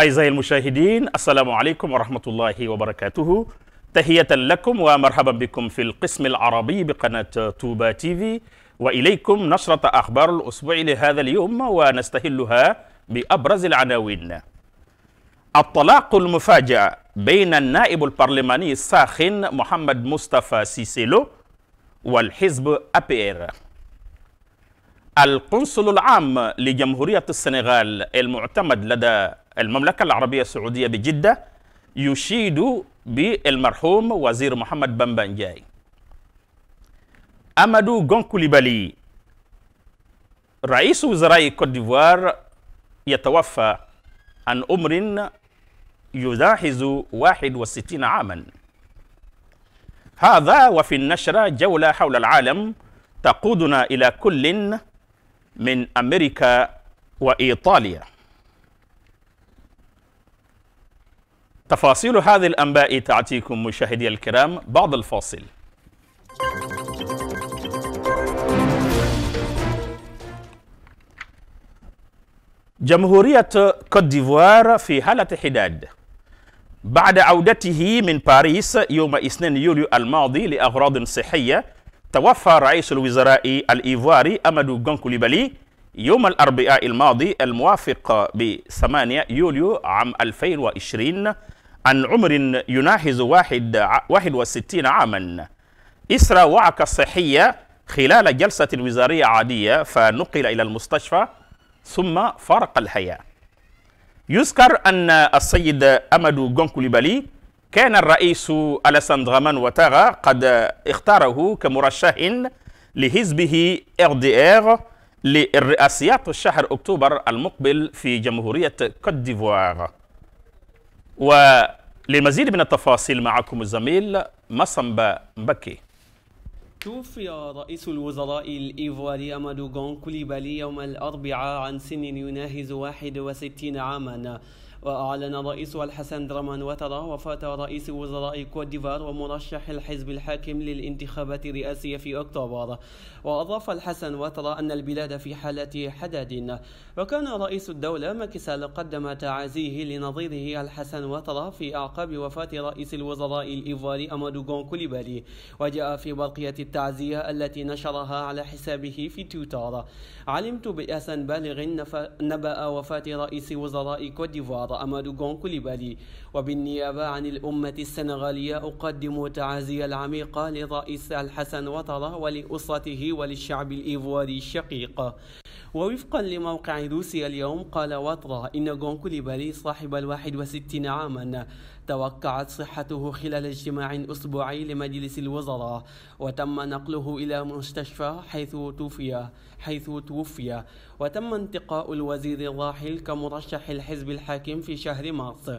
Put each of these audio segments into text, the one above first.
أعزائي المشاهدين السلام عليكم ورحمة الله وبركاته تحية لكم ومرحبا بكم في القسم العربي بقناة توبا تيفي وإليكم نشرة أخبار الأسبوع لهذا اليوم ونستهلها بأبرز العناوين الطلاق المفاجئ بين النائب البرلماني الساخن محمد مصطفى سيسيلو والحزب أبير القنصل العام لجمهورية السنغال المعتمد لدى المملكة العربية السعودية بجدة يشيد بالمرحوم وزير محمد بن بنجاي أمادو غونكوليبالي رئيس وزراء كوت ديفوار يتوفى عن عمر يجاهز 61 عاما هذا وفي النشرة جولة حول العالم تقودنا إلى كل من أمريكا وإيطاليا تفاصيل هذه الأنباء تعطيكم مشاهدي الكرام بعد الفاصل جمهورية كوت ديفوار في حالة حداد بعد عودته من باريس يوم 2 يوليو الماضي لأغراض صحية توفى رئيس الوزراء الإيفواري أمدو غونكوليبالي يوم الأربعاء الماضي الموافق ب 8 يوليو عام 2020 عن عمر يناهز واحد, واحد وستين عاما إسرى وعكة صحية خلال جلسة وزارية عادية فنقل إلى المستشفى ثم فارق الحياة يذكر أن السيد أمدو جونكوليبالي كان الرئيس ألسان غمان وتاغا قد اختاره كمرشح لحزبه RDR للرئاسيات شهر أكتوبر المقبل في جمهورية كوت ديفوار لمزيد من التفاصيل معكم الزميل مصمبا مبكي توفي رئيس الوزراء الإيفواري أمادو غون كوليبالي يوم الأربعاء عن سن يناهز 61 عاماً وأعلن الرئيس الحسن درامان وترى وفاة رئيس وزراء ديفار ومرشح الحزب الحاكم للانتخابات الرئاسية في أكتوبر وأضاف الحسن وترى أن البلاد في حالة حداد وكان رئيس الدولة ماكسال قدم تعازيه لنظيره الحسن وترى في أعقاب وفاة رئيس الوزراء الإيفواري أمادو كوليبالي وجاء في برقية التعزية التي نشرها على حسابه في تويتر علمت بأس بالغ نبأ وفاة رئيس وزراء كوت ديفوار بعض أماد غونكوليبالي وبالنيابة عن الأمة السنغالية أقدم تعازي العميقة لرئيس الحسن وطرة ولأسرته وللشعب الإيفواري الشقيق ووفقا لموقع روسيا اليوم قال وطرة إن غونكوليبالي صاحب الواحد وستين عاما توقعت صحته خلال اجتماع أسبوعي لمجلس الوزراء وتم نقله إلى مستشفى حيث توفي حيث توفي وتم انتقاء الوزير الراحل كمرشح الحزب الحاكم في شهر مارس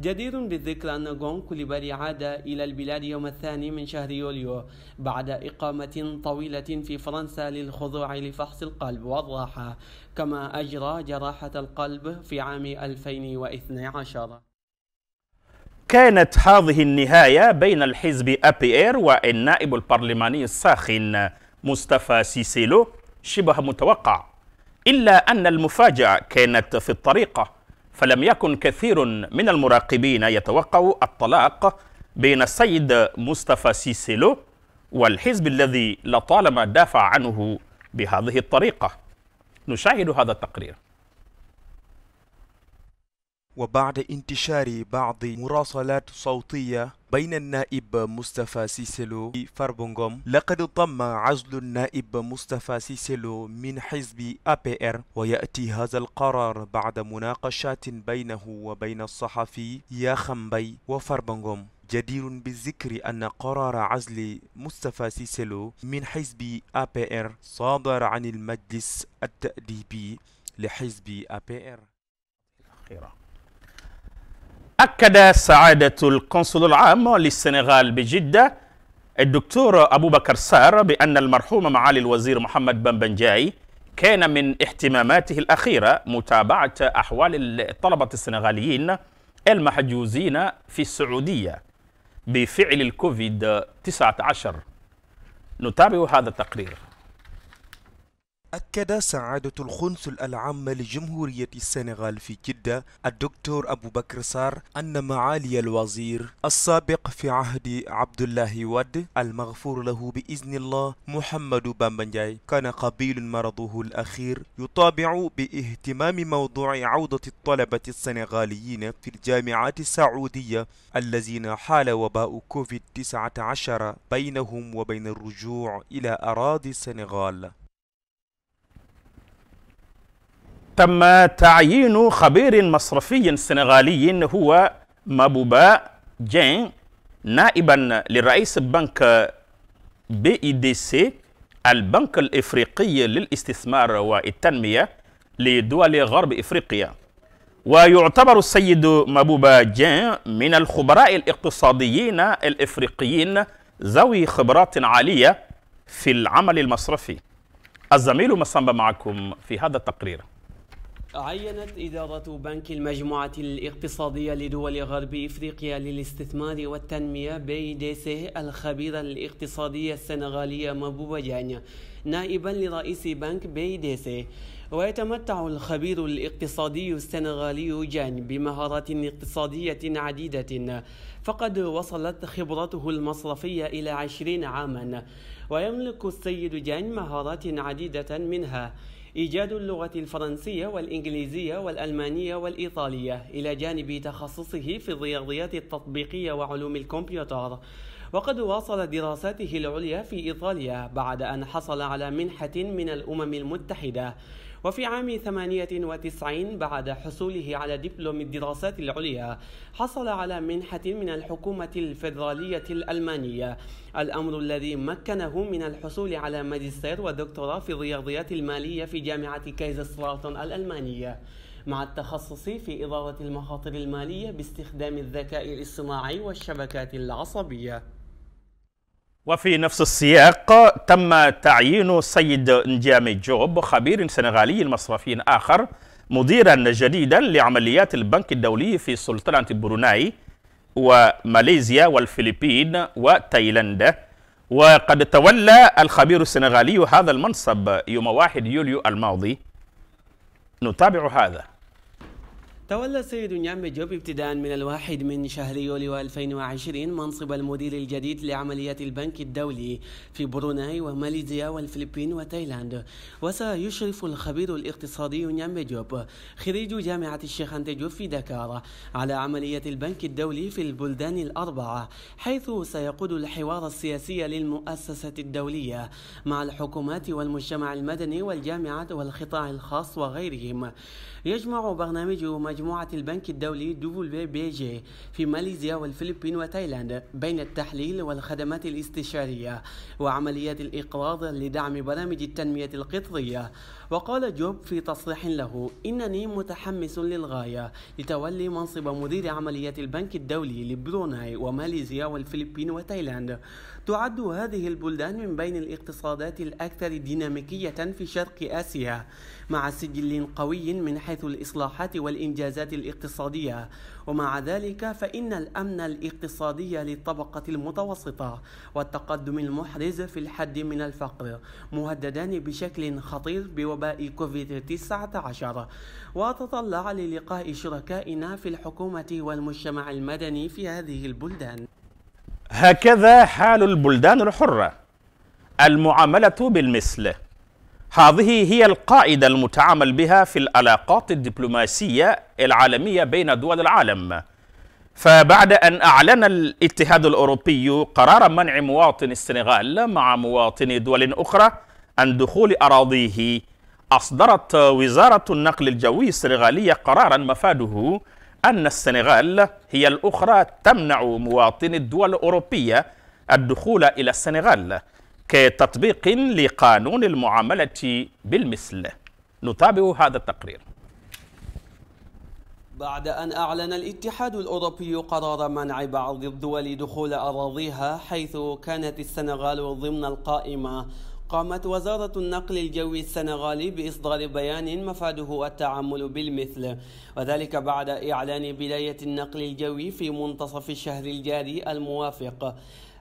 جدير بالذكر أن غون كوليبالي عاد إلى البلاد يوم الثاني من شهر يوليو بعد إقامة طويلة في فرنسا للخضوع لفحص القلب والراحة كما أجرى جراحة القلب في عام 2012 كانت هذه النهاية بين الحزب إير والنائب البرلماني الساخن مصطفى سيسيلو شبه متوقع إلا أن المفاجأة كانت في الطريقة فلم يكن كثير من المراقبين يتوقع الطلاق بين السيد مصطفى سيسيلو والحزب الذي لطالما دافع عنه بهذه الطريقة نشاهد هذا التقرير وبعد انتشار بعض مراسلات صوتية بين النائب مصطفى سيسلو في فاربونغوم لقد تم عزل النائب مصطفى سيسلو من حزب APR ويأتي هذا القرار بعد مناقشات بينه وبين الصحفي ياخمبي وفاربونغوم جدير بالذكر أن قرار عزل مصطفى سيسلو من حزب APR صادر عن المجلس التأديبي لحزب APR الأخيرة أكد سعادة القنصل العام للسنغال بجدة الدكتور أبو بكر سار بأن المرحوم معالي الوزير محمد بن بنجاي كان من اهتماماته الأخيرة متابعة أحوال الطلبة السنغاليين المحجوزين في السعودية بفعل الكوفيد 19 نتابع هذا التقرير أكد سعادة القنصل العام لجمهورية السنغال في جدة الدكتور أبو بكر سار أن معالي الوزير السابق في عهد عبد الله ود المغفور له بإذن الله محمد بامبنجاي كان قبيل مرضه الأخير يطابع باهتمام موضوع عودة الطلبة السنغاليين في الجامعات السعودية الذين حال وباء كوفيد-19 بينهم وبين الرجوع إلى أراضي السنغال تم تعيين خبير مصرفي سنغالي هو مابوبا جين نائبا لرئيس بنك بي اي دي سي البنك الافريقي للاستثمار والتنميه لدول غرب افريقيا ويعتبر السيد مابوبا جين من الخبراء الاقتصاديين الافريقيين ذوي خبرات عاليه في العمل المصرفي الزميل مصمم معكم في هذا التقرير عينت إدارة بنك المجموعة الاقتصادية لدول غرب إفريقيا للاستثمار والتنمية بي دي سي الخبيرة الاقتصادية السنغالية مبوبة جانيا نائبا لرئيس بنك بي دي سي ويتمتع الخبير الاقتصادي السنغالي جان بمهارات اقتصادية عديدة فقد وصلت خبرته المصرفية إلى عشرين عاما ويملك السيد جان مهارات عديدة منها إيجاد اللغة الفرنسية والإنجليزية والألمانية والإيطالية إلى جانب تخصصه في الرياضيات التطبيقية وعلوم الكمبيوتر وقد واصل دراساته العليا في إيطاليا بعد أن حصل على منحة من الأمم المتحدة وفي عام 98 بعد حصوله على دبلوم الدراسات العليا حصل على منحة من الحكومة الفيدرالية الألمانية الأمر الذي مكنه من الحصول على ماجستير ودكتوراه في الرياضيات المالية في جامعة كايزرسلاتون الألمانية مع التخصص في إدارة المخاطر المالية باستخدام الذكاء الاصطناعي والشبكات العصبية وفي نفس السياق تم تعيين سيد نجامي جوب خبير سنغالي مصرفي آخر مديرا جديدا لعمليات البنك الدولي في سلطنة بروناي وماليزيا والفلبين وتايلاند وقد تولى الخبير السنغالي هذا المنصب يوم 1 يوليو الماضي نتابع هذا تولى السيد نيامي جوب ابتداء من الواحد من شهر يوليو 2020 منصب المدير الجديد لعمليات البنك الدولي في بروناي وماليزيا والفلبين وتايلاند وسيشرف الخبير الاقتصادي نيامي جوب خريج جامعة الشيخ أنت في دكار على عملية البنك الدولي في البلدان الأربعة حيث سيقود الحوار السياسي للمؤسسة الدولية مع الحكومات والمجتمع المدني والجامعات والقطاع الخاص وغيرهم يجمع برنامج مجموعة مجموعة البنك الدولي جي في ماليزيا والفلبين وتايلاند بين التحليل والخدمات الاستشارية وعمليات الإقراض لدعم برامج التنمية القطرية وقال جوب في تصريح له إنني متحمس للغاية لتولي منصب مدير عمليات البنك الدولي لبروناي وماليزيا والفلبين وتايلاند تعد هذه البلدان من بين الاقتصادات الأكثر ديناميكية في شرق آسيا مع سجل قوي من حيث الإصلاحات والإنجازات الاقتصادية ومع ذلك فإن الأمن الاقتصادي للطبقة المتوسطة والتقدم المحرز في الحد من الفقر مهددان بشكل خطير بوباء كوفيد 19 وتطلع للقاء شركائنا في الحكومة والمجتمع المدني في هذه البلدان هكذا حال البلدان الحرة المعاملة بالمثل هذه هي القاعدة المتعامل بها في العلاقات الدبلوماسية العالمية بين دول العالم فبعد أن أعلن الاتحاد الأوروبي قرار منع مواطن السنغال مع مواطني دول أخرى عن دخول أراضيه أصدرت وزارة النقل الجوي السنغالية قرارا مفاده أن السنغال هي الأخرى تمنع مواطني الدول الأوروبية الدخول إلى السنغال كتطبيق لقانون المعاملة بالمثل نتابع هذا التقرير بعد أن أعلن الاتحاد الأوروبي قرار منع بعض الدول دخول أراضيها حيث كانت السنغال ضمن القائمة قامت وزارة النقل الجوي السنغالي بإصدار بيان مفاده التعامل بالمثل وذلك بعد إعلان بداية النقل الجوي في منتصف الشهر الجاري الموافق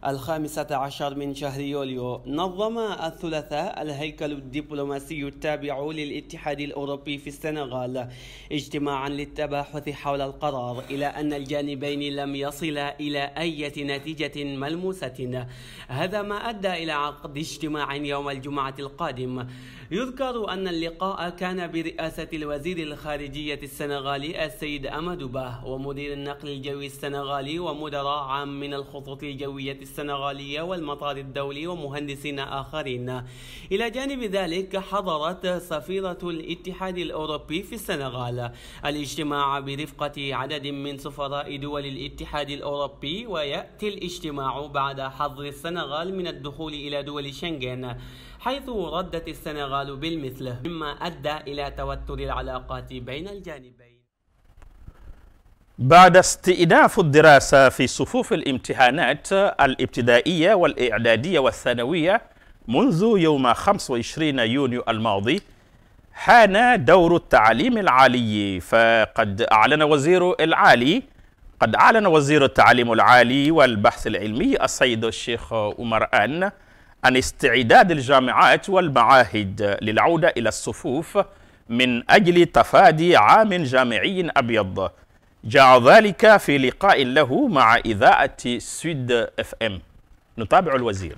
الخامسة عشر من شهر يوليو نظم الثلاثاء الهيكل الدبلوماسي التابع للاتحاد الأوروبي في السنغال اجتماعا للتباحث حول القرار إلى أن الجانبين لم يصلا إلى أي نتيجة ملموسة هذا ما أدى إلى عقد اجتماع يوم الجمعة القادم يذكر أن اللقاء كان برئاسة الوزير الخارجية السنغالي السيد أمد باه ومدير النقل الجوي السنغالي ومدراء عام من الخطوط الجوية السنغالية والمطار الدولي ومهندسين آخرين إلى جانب ذلك حضرت سفيرة الاتحاد الأوروبي في السنغال الاجتماع برفقة عدد من سفراء دول الاتحاد الأوروبي ويأتي الاجتماع بعد حظر السنغال من الدخول إلى دول شنغن حيث ردت السنغال بالمثل مما أدى إلى توتر العلاقات بين الجانبين بعد استئناف الدراسة في صفوف الامتحانات الابتدائية والإعدادية والثانوية منذ يوم 25 يونيو الماضي حان دور التعليم العالي فقد أعلن وزير العالي قد أعلن وزير التعليم العالي والبحث العلمي السيد الشيخ عمر أن عن استعداد الجامعات والمعاهد للعودة إلى الصفوف من أجل تفادي عام جامعي أبيض جاء ذلك في لقاء له مع إذاعة سويد اف ام نتابع الوزير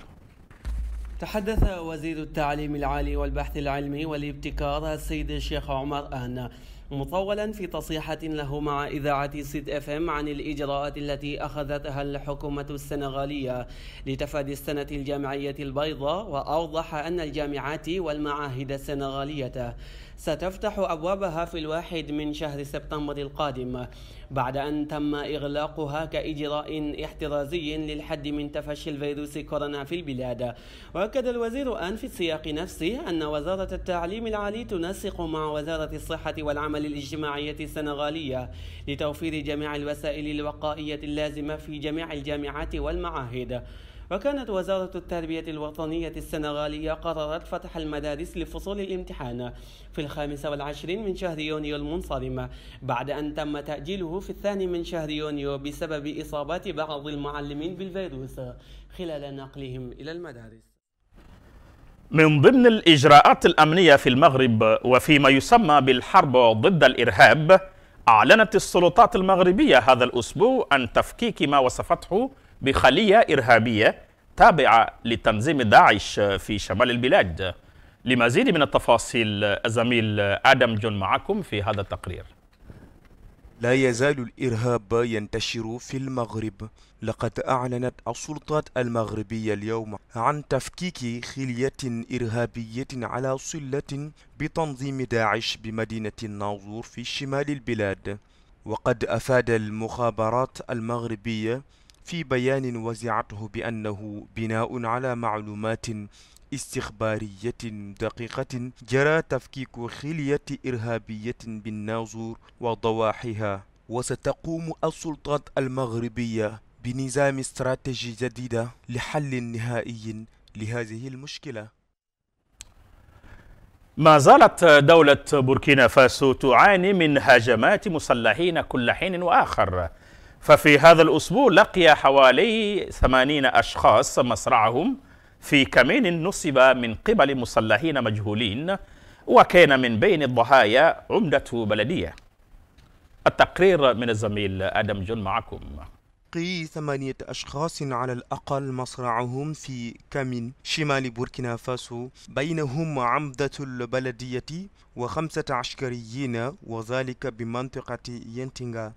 تحدث وزير التعليم العالي والبحث العلمي والابتكار السيد الشيخ عمر أهنا مطولا في تصيحة له مع إذاعة سيد اف ام عن الإجراءات التي أخذتها الحكومة السنغالية لتفادي السنة الجامعية البيضاء وأوضح أن الجامعات والمعاهد السنغالية ستفتح أبوابها في الواحد من شهر سبتمبر القادم بعد أن تم إغلاقها كإجراء احترازي للحد من تفشي الفيروس كورونا في البلاد وأكد الوزير أن في السياق نفسه أن وزارة التعليم العالي تنسق مع وزارة الصحة والعمل والعمل الاجتماعية السنغالية لتوفير جميع الوسائل الوقائية اللازمة في جميع الجامعات والمعاهد وكانت وزارة التربية الوطنية السنغالية قررت فتح المدارس لفصول الامتحان في الخامس والعشرين من شهر يونيو المنصرم بعد أن تم تأجيله في الثاني من شهر يونيو بسبب إصابات بعض المعلمين بالفيروس خلال نقلهم إلى المدارس من ضمن الإجراءات الأمنية في المغرب وفيما يسمى بالحرب ضد الإرهاب أعلنت السلطات المغربية هذا الأسبوع عن تفكيك ما وصفته بخلية إرهابية تابعة لتنظيم داعش في شمال البلاد لمزيد من التفاصيل الزميل آدم جون معكم في هذا التقرير لا يزال الإرهاب ينتشر في المغرب لقد أعلنت السلطات المغربية اليوم عن تفكيك خلية إرهابية على صلة بتنظيم داعش بمدينة الناظور في شمال البلاد وقد أفاد المخابرات المغربية في بيان وزعته بأنه بناء على معلومات استخبارية دقيقة جرى تفكيك خلية إرهابية بالناظور وضواحيها وستقوم السلطات المغربية بنظام استراتيجي جديد لحل نهائي لهذه المشكلة ما زالت دولة بوركينا فاسو تعاني من هجمات مسلحين كل حين وآخر ففي هذا الأسبوع لقي حوالي 80 أشخاص مصرعهم في كمين نصب من قبل مسلحين مجهولين وكان من بين الضحايا عمدة بلدية التقرير من الزميل آدم جون معكم قي ثمانية أشخاص على الأقل مصرعهم في كامين شمال بوركينا فاسو بينهم عمدة البلدية وخمسة عسكريين وذلك بمنطقة ينتينغا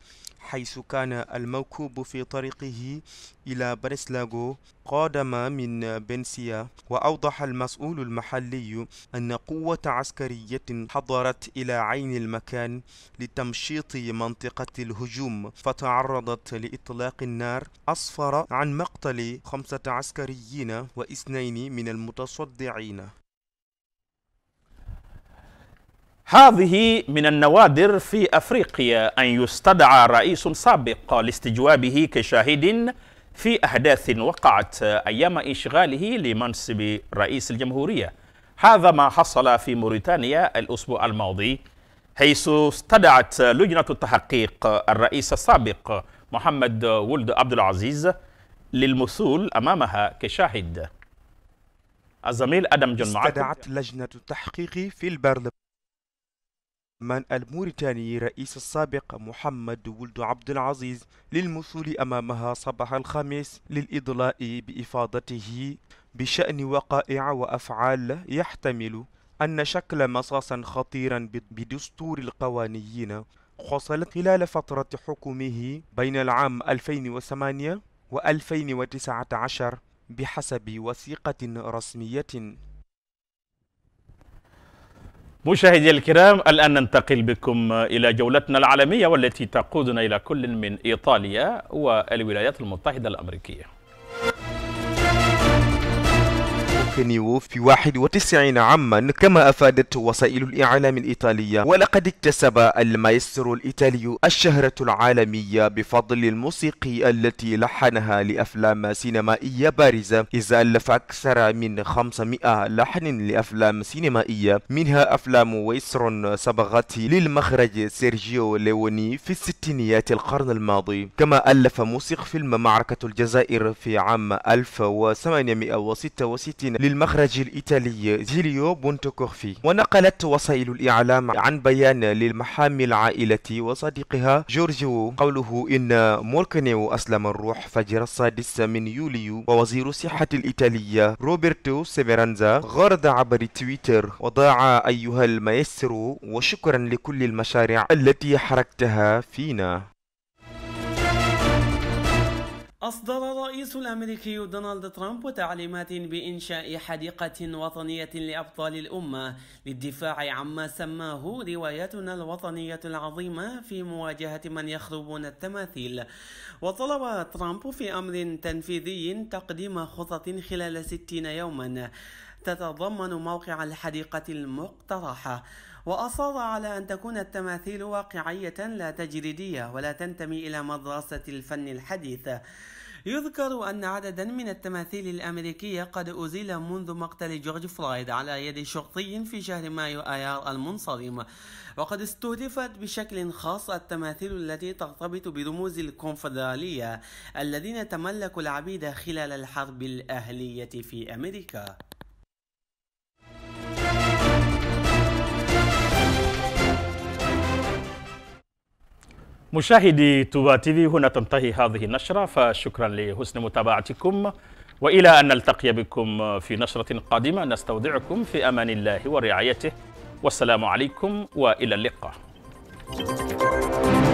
حيث كان الموكوب في طريقه إلى بريسلاغو قادم من بنسيا وأوضح المسؤول المحلي أن قوة عسكرية حضرت إلى عين المكان لتمشيط منطقة الهجوم فتعرضت لإطلاق النار أسفر عن مقتل خمسة عسكريين واثنين من المتصدعين هذه من النوادر في أفريقيا أن يستدعى رئيس سابق لاستجوابه كشاهد في أحداث وقعت أيام إشغاله لمنصب رئيس الجمهورية هذا ما حصل في موريتانيا الأسبوع الماضي حيث استدعت لجنة التحقيق الرئيس السابق محمد ولد عبد العزيز للمثول أمامها كشاهد الزميل أدم جون معك استدعت لجنة التحقيق في البرلمان من الموريتاني رئيس السابق محمد ولد عبد العزيز للمثول أمامها صباح الخميس للإضلاء بإفاضته بشأن وقائع وأفعال يحتمل أن شكل مصاصا خطيرا بدستور القوانيين حصل خلال فترة حكمه بين العام 2008 و 2019 بحسب وثيقة رسمية مشاهدي الكرام الآن ننتقل بكم إلى جولتنا العالمية والتي تقودنا إلى كل من إيطاليا والولايات المتحدة الأمريكية كيني في 91 عاما كما أفادت وسائل الإعلام الإيطالية ولقد اكتسب المايسترو الإيطالي الشهرة العالمية بفضل الموسيقي التي لحنها لأفلام سينمائية بارزة إذ ألف أكثر من 500 لحن لأفلام سينمائية منها أفلام ويسرون صبغت للمخرج سيرجيو ليوني في الستينيات القرن الماضي كما ألف موسيقى فيلم معركة الجزائر في عام 1866 للمخرج الإيطالي جيليو بونتوكورفي ونقلت وسائل الإعلام عن بيان للمحامي العائلة وصديقها جورجيو قوله إن موركنيو أسلم الروح فجر السادس من يوليو ووزير الصحة الإيطالية روبرتو سيفيرانزا غرد عبر تويتر وضاع أيها المايسترو وشكرا لكل المشاريع التي حركتها فينا أصدر الرئيس الأمريكي دونالد ترامب تعليمات بإنشاء حديقة وطنية لأبطال الأمة للدفاع عما سماه روايتنا الوطنية العظيمة في مواجهة من يخربون التماثيل وطلب ترامب في أمر تنفيذي تقديم خطط خلال ستين يوما تتضمن موقع الحديقة المقترحة وأصر على أن تكون التماثيل واقعية لا تجريدية ولا تنتمي إلى مدرسة الفن الحديث يذكر أن عددا من التماثيل الأمريكية قد أزيل منذ مقتل جورج فلويد على يد شرطي في شهر مايو آيار المنصرم وقد استهدفت بشكل خاص التماثيل التي ترتبط برموز الكونفدرالية الذين تملكوا العبيد خلال الحرب الأهلية في أمريكا مشاهدي توبا تيفي هنا تنتهي هذه النشرة فشكرا لحسن متابعتكم وإلى أن نلتقي بكم في نشرة قادمة نستودعكم في أمان الله ورعايته والسلام عليكم وإلى اللقاء.